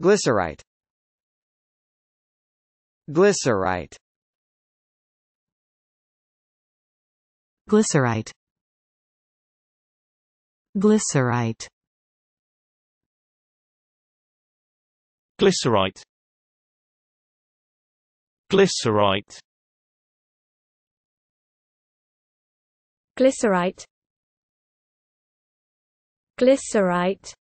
Glycerite Glycerite Glycerite Glycerite Glycerite Glycerite Glycerite Glycerite